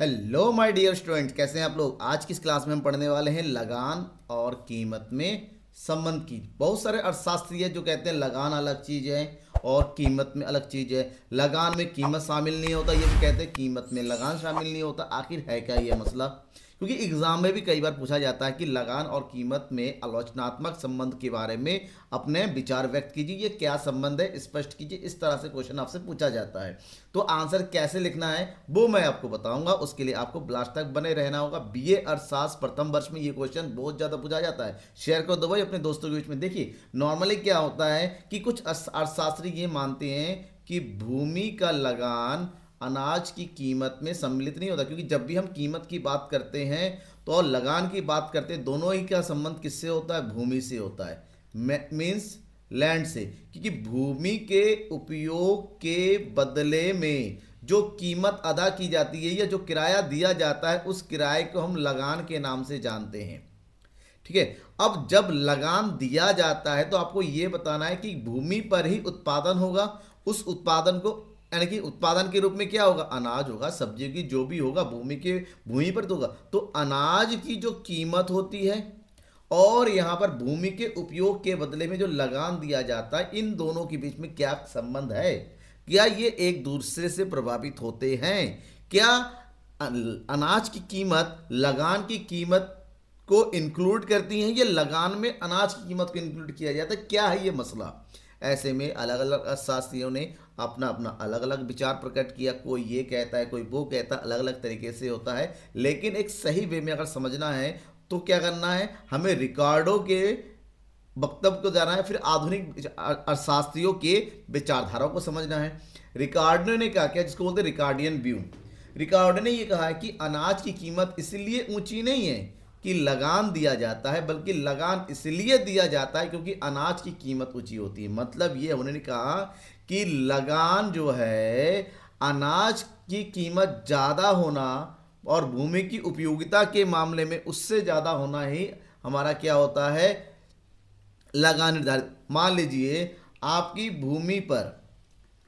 hello my dear students कैसे हैं आप लोग आज की इस क्लास में हम पढ़ने वाले हैं लगान और कीमत में संबंध की बहुत सारे अर्थशास्त्री हैं जो कहते हैं लगान अलग चीज़ है और कीमत में अलग चीज़ है लगान में कीमत शामिल नहीं होता ये भी कहते हैं कीमत में लगान शामिल नहीं होता आखिर है क्या ये मसला क्योंकि एग्ज़ाम में भी कई बार पूछा जाता है कि लगान और कीमत में आलोचनात्मक संबंध के बारे में अपने विचार व्यक्त कीजिए ये क्या संबंध है स्पष्ट कीजिए इस तरह से क्वेश्चन आपसे पूछा जाता है तो आंसर कैसे लिखना है वो मैं आपको बताऊंगा उसके लिए आपको ब्लास्ट तक बने रहना होगा बी ए अर्थशास्त्र प्रथम वर्ष में ये क्वेश्चन बहुत ज़्यादा पूछा जाता है शेयर दो भाई अपने दोस्तों के बीच में देखिए नॉर्मली क्या होता है कि कुछ अर्थशास्त्री ये मानते हैं कि भूमि का लगान अनाज की कीमत में सम्मिलित नहीं होता क्योंकि जब भी हम कीमत की बात करते हैं तो और लगान की बात करते हैं दोनों ही का संबंध किससे होता है भूमि से होता है मीन्स लैंड से क्योंकि भूमि के उपयोग के बदले में जो कीमत अदा की जाती है या जो किराया दिया जाता है उस किराए को हम लगान के नाम से जानते हैं ठीक है अब जब लगान दिया जाता है तो आपको ये बताना है कि भूमि पर ही उत्पादन होगा उस उत्पादन को यानी कि उत्पादन के रूप में क्या होगा अनाज होगा सब्जी की जो भी होगा भूमि के भूमि पर तो होगा तो अनाज की जो कीमत होती है और यहाँ पर भूमि के उपयोग के बदले में जो लगान दिया जाता है इन दोनों के बीच में क्या संबंध है क्या ये एक दूसरे से प्रभावित होते हैं क्या अनाज की कीमत लगान की कीमत को इंक्लूड करती हैं या लगान में अनाज की कीमत को इंक्लूड किया जाता है क्या है ये मसला ऐसे में अलग अलग अर्थशास्त्रियों ने अपना अपना अलग अलग विचार प्रकट किया कोई ये कहता है कोई वो कहता है अलग अलग तरीके से होता है लेकिन एक सही वे में अगर समझना है तो क्या करना है हमें रिकॉर्डो के वक्तव्य को जाना है फिर आधुनिक अर्थशास्त्रियों के विचारधाराओं को समझना है रिकॉर्डो ने कहा क्या जिसको बोलते हैं रिकार्डियन व्यू रिकार्डो ने यह कहा है कि अनाज की कीमत इसलिए ऊंची नहीं है कि लगान दिया जाता है बल्कि लगान इसलिए दिया जाता है क्योंकि अनाज की कीमत ऊंची होती है मतलब ये उन्होंने कहा कि लगान जो है अनाज की कीमत ज़्यादा होना और भूमि की उपयोगिता के मामले में उससे ज़्यादा होना ही हमारा क्या होता है लगान निर्धारित मान लीजिए आपकी भूमि पर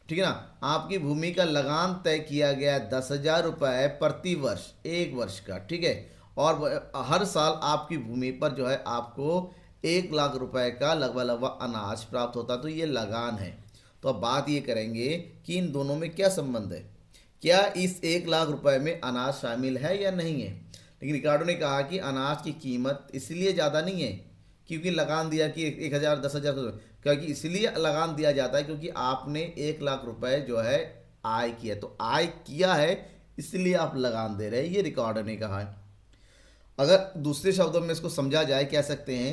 ठीक है ना आपकी भूमि का लगान तय किया गया दस हज़ार रुपये प्रति वर्ष एक वर्ष का ठीक है और हर साल आपकी भूमि पर जो है आपको एक लाख रुपए का लगभग लगभग अनाज प्राप्त होता तो ये लगान है तो अब बात ये करेंगे कि इन दोनों में क्या संबंध है क्या इस एक लाख रुपए में अनाज शामिल है या नहीं है लेकिन रिकार्डो ने कहा कि अनाज की कीमत इसलिए ज़्यादा नहीं है क्योंकि लगान दिया कि एक हज़ार दस हज़ार क्योंकि इसलिए लगान दिया जाता है क्योंकि आपने एक लाख रुपए जो है आय किया तो आय किया है इसलिए आप लगान दे रहे हैं ये रिकॉर्ड ने कहा है अगर दूसरे शब्दों में इसको समझा जाए कह सकते हैं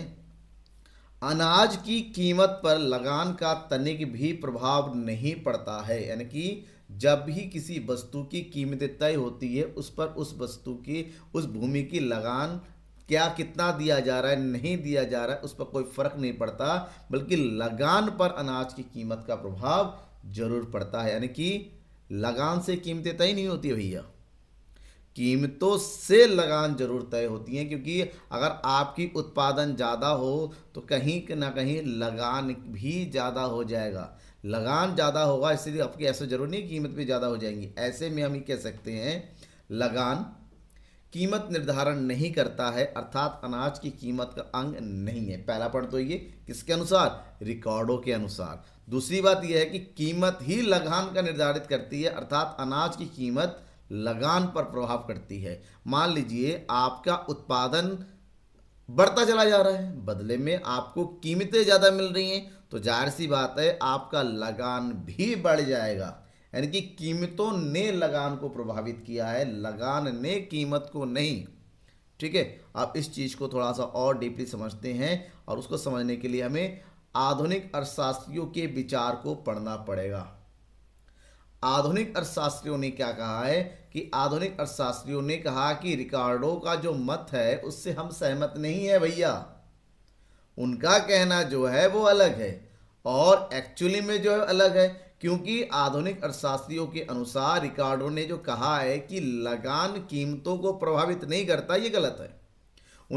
अनाज की कीमत पर लगान का तनिक भी प्रभाव नहीं पड़ता है यानी कि जब भी किसी वस्तु की कीमतें तय होती है उस पर उस वस्तु की उस भूमि की लगान क्या कितना दिया जा रहा है नहीं दिया जा रहा है उस पर कोई फर्क नहीं पड़ता बल्कि लगान पर अनाज की कीमत का प्रभाव जरूर पड़ता है यानी कि लगान से कीमतें तय नहीं होती भैया कीमतों से लगान जरूर तय होती है क्योंकि अगर आपकी उत्पादन ज़्यादा हो तो कहीं ना कहीं लगान भी ज़्यादा हो जाएगा लगान ज़्यादा होगा इसलिए आपकी ऐसा जरूरी नहीं कीमत भी ज़्यादा हो जाएंगी ऐसे में हम ही कह सकते हैं लगान कीमत निर्धारण नहीं करता है अर्थात अनाज की कीमत का अंग नहीं है पहला पढ़ तो ये किसके अनुसार रिकॉर्डों के अनुसार दूसरी बात यह है कि कीमत ही लगान का निर्धारित करती है अर्थात अनाज की कीमत लगान पर प्रभाव करती है मान लीजिए आपका उत्पादन बढ़ता चला जा रहा है बदले में आपको कीमतें ज़्यादा मिल रही हैं तो जाहिर सी बात है आपका लगान भी बढ़ जाएगा यानी कि कीमतों ने लगान को प्रभावित किया है लगान ने कीमत को नहीं ठीक है आप इस चीज़ को थोड़ा सा और डीपली समझते हैं और उसको समझने के लिए हमें आधुनिक अर्थशास्त्रियों के विचार को पढ़ना पड़ेगा आधुनिक अर्थशास्त्रियों ने क्या कहा है कि आधुनिक अर्थशास्त्रियों ने कहा कि रिकार्डो का जो मत है उससे हम सहमत नहीं है भैया उनका कहना जो है वो अलग है और एक्चुअली में जो है अलग है क्योंकि आधुनिक अर्थशास्त्रियों के अनुसार रिकार्डो ने जो कहा है कि लगान कीमतों को प्रभावित नहीं करता ये गलत है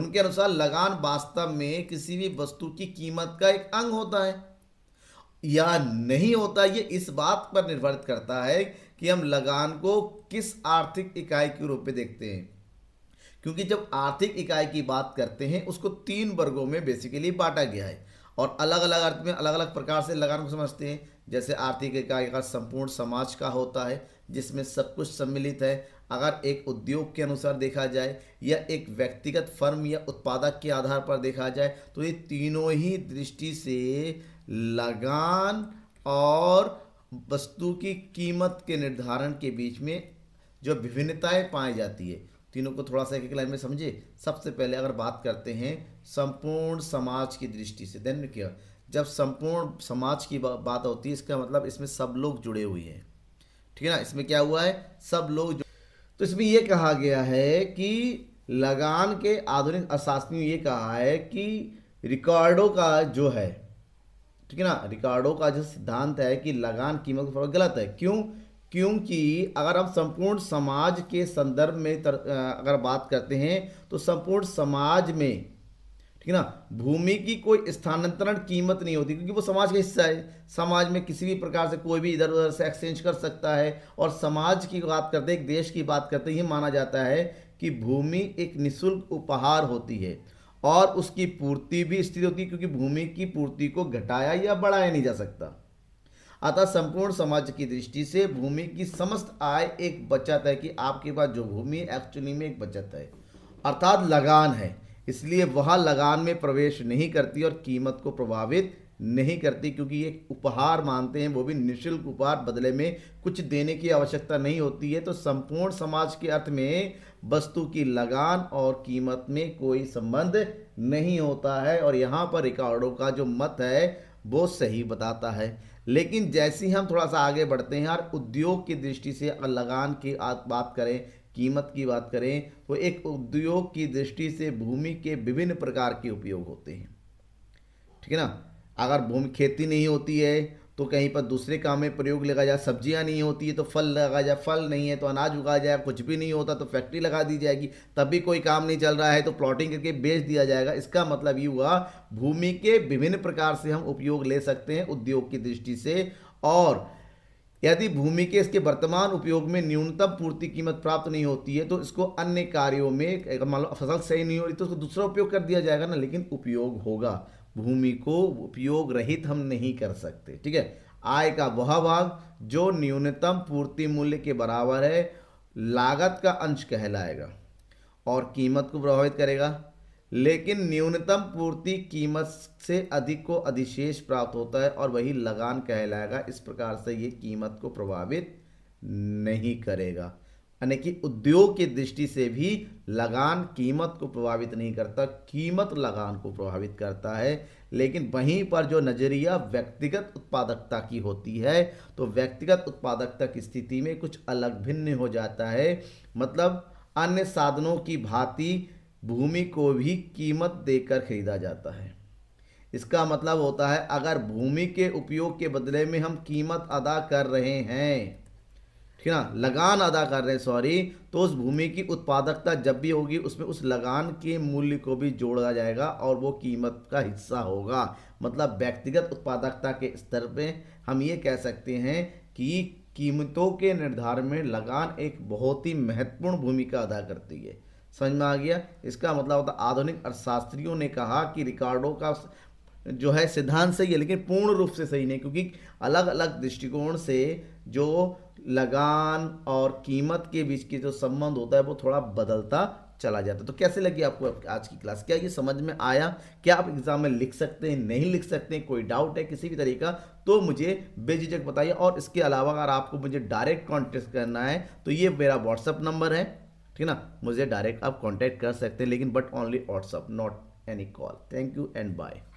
उनके अनुसार लगान वास्तव में किसी भी वस्तु की कीमत का एक अंग होता है या नहीं होता ये इस बात पर निर्भर करता है कि हम लगान को किस आर्थिक इकाई के रूप में देखते हैं क्योंकि जब आर्थिक इकाई की बात करते हैं उसको तीन वर्गों में बेसिकली बांटा गया है और अलग अलग अर्थ में अलग अलग प्रकार से लगान को समझते हैं जैसे आर्थिक इकाई का संपूर्ण समाज का होता है जिसमें सब कुछ सम्मिलित है अगर एक उद्योग के अनुसार देखा जाए या एक व्यक्तिगत फर्म या उत्पादक के आधार पर देखा जाए तो ये तीनों ही दृष्टि से लगान और वस्तु की कीमत के निर्धारण के बीच में जो विभिन्नताएं पाई जाती है तीनों को थोड़ा सा एक एक लाइन में समझे सबसे पहले अगर बात करते हैं संपूर्ण समाज की दृष्टि से देन क्या जब संपूर्ण समाज की बात होती है इसका मतलब इसमें सब लोग जुड़े हुए हैं ठीक है ना इसमें क्या हुआ है सब लोग जो तो इसमें यह कहा गया है कि लगान के आधुनिक अर्थशास्त्री ने यह कहा है कि रिकॉर्डों का जो है ठीक है ना रिकॉर्डों का जो सिद्धांत है कि लगान कीमत थोड़ा गलत है क्यों क्योंकि अगर हम संपूर्ण समाज के संदर्भ में तर, अगर बात करते हैं तो संपूर्ण समाज में ठीक है ना भूमि की कोई स्थानांतरण कीमत नहीं होती क्योंकि वो समाज का हिस्सा है समाज में किसी भी प्रकार से कोई भी इधर उधर से एक्सचेंज कर सकता है और समाज की बात करते एक देश की बात करते ये माना जाता है कि भूमि एक निःशुल्क उपहार होती है और उसकी पूर्ति भी स्थिर होती है क्योंकि भूमि की पूर्ति को घटाया या बढ़ाया नहीं जा सकता अतः संपूर्ण समाज की दृष्टि से भूमि की समस्त आय एक बचत है कि आपके पास जो भूमि एक्चुअली में एक बचत है अर्थात लगान है इसलिए वह लगान में प्रवेश नहीं करती और कीमत को प्रभावित नहीं करती क्योंकि ये उपहार मानते हैं वो भी निशुल्क उपहार बदले में कुछ देने की आवश्यकता नहीं होती है तो संपूर्ण समाज के अर्थ में वस्तु की लगान और कीमत में कोई संबंध नहीं होता है और यहाँ पर रिकॉर्डों का जो मत है वो सही बताता है लेकिन जैसे ही हम थोड़ा सा आगे बढ़ते हैं और उद्योग की दृष्टि से लगान की बात करें कीमत की बात करें तो एक उद्योग की दृष्टि से भूमि के विभिन्न प्रकार के उपयोग होते हैं ठीक है ना अगर भूमि खेती नहीं होती है तो कहीं पर दूसरे काम में प्रयोग लगा जाए सब्जियां नहीं होती है तो फल लगा जाए फल नहीं है तो अनाज उगा जाए कुछ भी नहीं होता तो फैक्ट्री लगा दी जाएगी तब भी कोई काम नहीं चल रहा है तो प्लॉटिंग करके बेच दिया जाएगा इसका मतलब ये हुआ भूमि के विभिन्न प्रकार से हम उपयोग ले सकते हैं उद्योग की दृष्टि से और यदि भूमि के इसके वर्तमान उपयोग में न्यूनतम पूर्ति कीमत प्राप्त नहीं होती है तो इसको अन्य कार्यों में मान लो फसल सही नहीं हो रही तो उसको दूसरा उपयोग कर दिया जाएगा ना लेकिन उपयोग होगा भूमि को उपयोग रहित हम नहीं कर सकते ठीक है आय का वह भाग जो न्यूनतम पूर्ति मूल्य के बराबर है लागत का अंश कहलाएगा और कीमत को प्रभावित करेगा लेकिन न्यूनतम पूर्ति कीमत से अधिक को अधिशेष प्राप्त होता है और वही लगान कहलाएगा इस प्रकार से ये कीमत को प्रभावित नहीं करेगा यानी कि उद्योग की दृष्टि से भी लगान कीमत को प्रभावित नहीं करता कीमत लगान को प्रभावित करता है लेकिन वहीं पर जो नज़रिया व्यक्तिगत उत्पादकता की होती है तो व्यक्तिगत उत्पादकता की स्थिति में कुछ अलग भिन्न हो जाता है मतलब अन्य साधनों की भांति भूमि को भी कीमत देकर खरीदा जाता है इसका मतलब होता है अगर भूमि के उपयोग के बदले में हम कीमत अदा कर रहे हैं ठीक है ना लगान अदा कर रहे हैं सॉरी तो उस भूमि की उत्पादकता जब भी होगी उसमें उस लगान के मूल्य को भी जोड़ा जाएगा और वो कीमत का हिस्सा होगा मतलब व्यक्तिगत उत्पादकता के स्तर पर हम ये कह सकते हैं कि कीमतों के निर्धारण में लगान एक बहुत ही महत्वपूर्ण भूमिका अदा करती है समझ में आ गया इसका मतलब होता आधुनिक अर्थशास्त्रियों ने कहा कि रिकॉर्डों का जो है सिद्धांत सही है लेकिन पूर्ण रूप से सही नहीं क्योंकि अलग अलग दृष्टिकोण से जो लगान और कीमत के बीच के जो संबंध होता है वो थोड़ा बदलता चला जाता है तो कैसे लगी आपको आज की क्लास क्या ये समझ में आया क्या आप एग्जाम में लिख सकते हैं नहीं लिख सकते हैं कोई डाउट है किसी भी तरह का तो मुझे बेझिझक बताइए और इसके अलावा अगर आपको मुझे डायरेक्ट कॉन्टेक्ट करना है तो ये मेरा व्हाट्सअप नंबर है ठीक है ना मुझे डायरेक्ट आप कॉन्टैक्ट कर सकते हैं लेकिन but only WhatsApp not any call thank you and bye